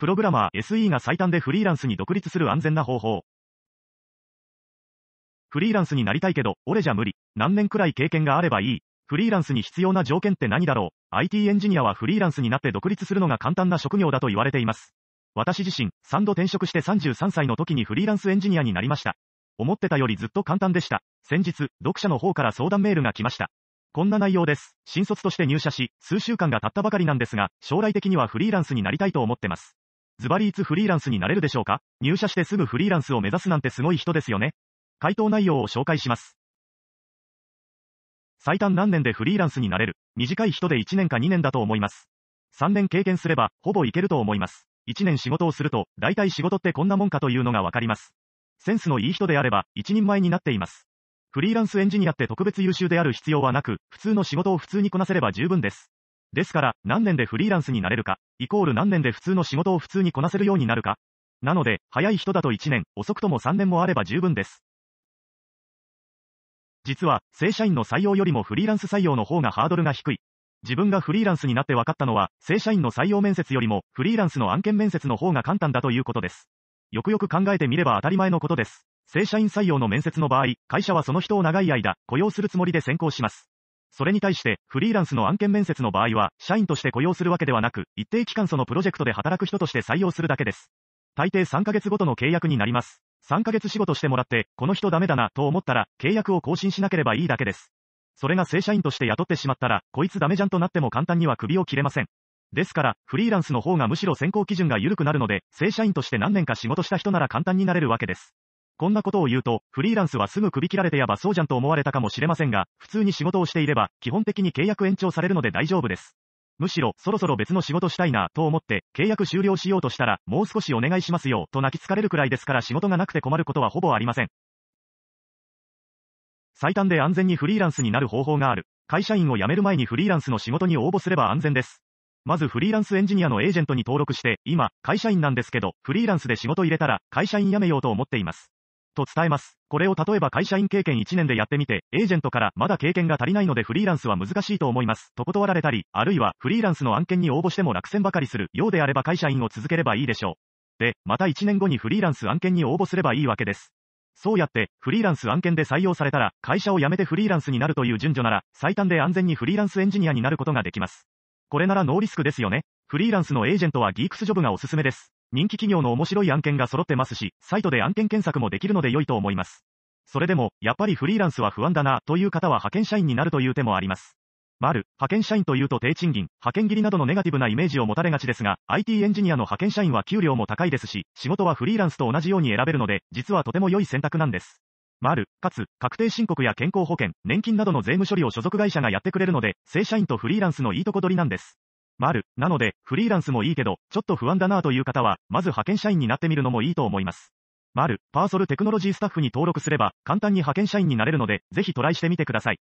プログラマー SE が最短でフリーランスに独立する安全な方法。フリーランスになりたいけど、俺じゃ無理。何年くらい経験があればいい。フリーランスに必要な条件って何だろう。IT エンジニアはフリーランスになって独立するのが簡単な職業だと言われています。私自身、3度転職して33歳の時にフリーランスエンジニアになりました。思ってたよりずっと簡単でした。先日、読者の方から相談メールが来ました。こんな内容です。新卒として入社し、数週間が経ったばかりなんですが、将来的にはフリーランスになりたいと思ってます。ズバリーツフリーランスになれるでしょうか入社してすぐフリーランスを目指すなんてすごい人ですよね。回答内容を紹介します。最短何年でフリーランスになれる短い人で1年か2年だと思います。3年経験すれば、ほぼいけると思います。1年仕事をすると、大体仕事ってこんなもんかというのがわかります。センスのいい人であれば、一人前になっています。フリーランスエンジニアって特別優秀である必要はなく、普通の仕事を普通にこなせれば十分です。ですから、何年でフリーランスになれるか、イコール何年で普通の仕事を普通にこなせるようになるか。なので、早い人だと1年、遅くとも3年もあれば十分です。実は、正社員の採用よりもフリーランス採用の方がハードルが低い。自分がフリーランスになって分かったのは、正社員の採用面接よりも、フリーランスの案件面接の方が簡単だということです。よくよく考えてみれば当たり前のことです。正社員採用の面接の場合、会社はその人を長い間、雇用するつもりで先行します。それに対して、フリーランスの案件面接の場合は、社員として雇用するわけではなく、一定期間そのプロジェクトで働く人として採用するだけです。大抵3ヶ月ごとの契約になります。3ヶ月仕事してもらって、この人ダメだな、と思ったら、契約を更新しなければいいだけです。それが正社員として雇ってしまったら、こいつダメじゃんとなっても簡単には首を切れません。ですから、フリーランスの方がむしろ選考基準が緩くなるので、正社員として何年か仕事した人なら簡単になれるわけです。こんなことを言うと、フリーランスはすぐ首切られてやばそうじゃんと思われたかもしれませんが、普通に仕事をしていれば、基本的に契約延長されるので大丈夫です。むしろ、そろそろ別の仕事したいな、と思って、契約終了しようとしたら、もう少しお願いしますよ、と泣きつかれるくらいですから仕事がなくて困ることはほぼありません。最短で安全にフリーランスになる方法がある。会社員を辞める前にフリーランスの仕事に応募すれば安全です。まずフリーランスエンジニアのエージェントに登録して、今、会社員なんですけど、フリーランスで仕事入れたら、会社員辞めようと思っています。と伝えます。これを例えば会社員経験1年でやってみて、エージェントからまだ経験が足りないのでフリーランスは難しいと思います。と断られたり、あるいはフリーランスの案件に応募しても落選ばかりするようであれば会社員を続ければいいでしょう。で、また1年後にフリーランス案件に応募すればいいわけです。そうやって、フリーランス案件で採用されたら、会社を辞めてフリーランスになるという順序なら、最短で安全にフリーランスエンジニアになることができます。これならノーリスクですよね。フリーランスのエージェントはギークスジョブがおすすめです。人気企業の面白い案件が揃ってますし、サイトで案件検索もできるので良いと思います。それでも、やっぱりフリーランスは不安だな、という方は派遣社員になるという手もあります。丸、派遣社員というと低賃金、派遣切りなどのネガティブなイメージを持たれがちですが、IT エンジニアの派遣社員は給料も高いですし、仕事はフリーランスと同じように選べるので、実はとても良い選択なんです。丸、かつ、確定申告や健康保険、年金などの税務処理を所属会社がやってくれるので、正社員とフリーランスのいいとこ取りなんです。まる。なので、フリーランスもいいけど、ちょっと不安だなという方は、まず派遣社員になってみるのもいいと思います。まる。パーソルテクノロジースタッフに登録すれば、簡単に派遣社員になれるので、ぜひトライしてみてください。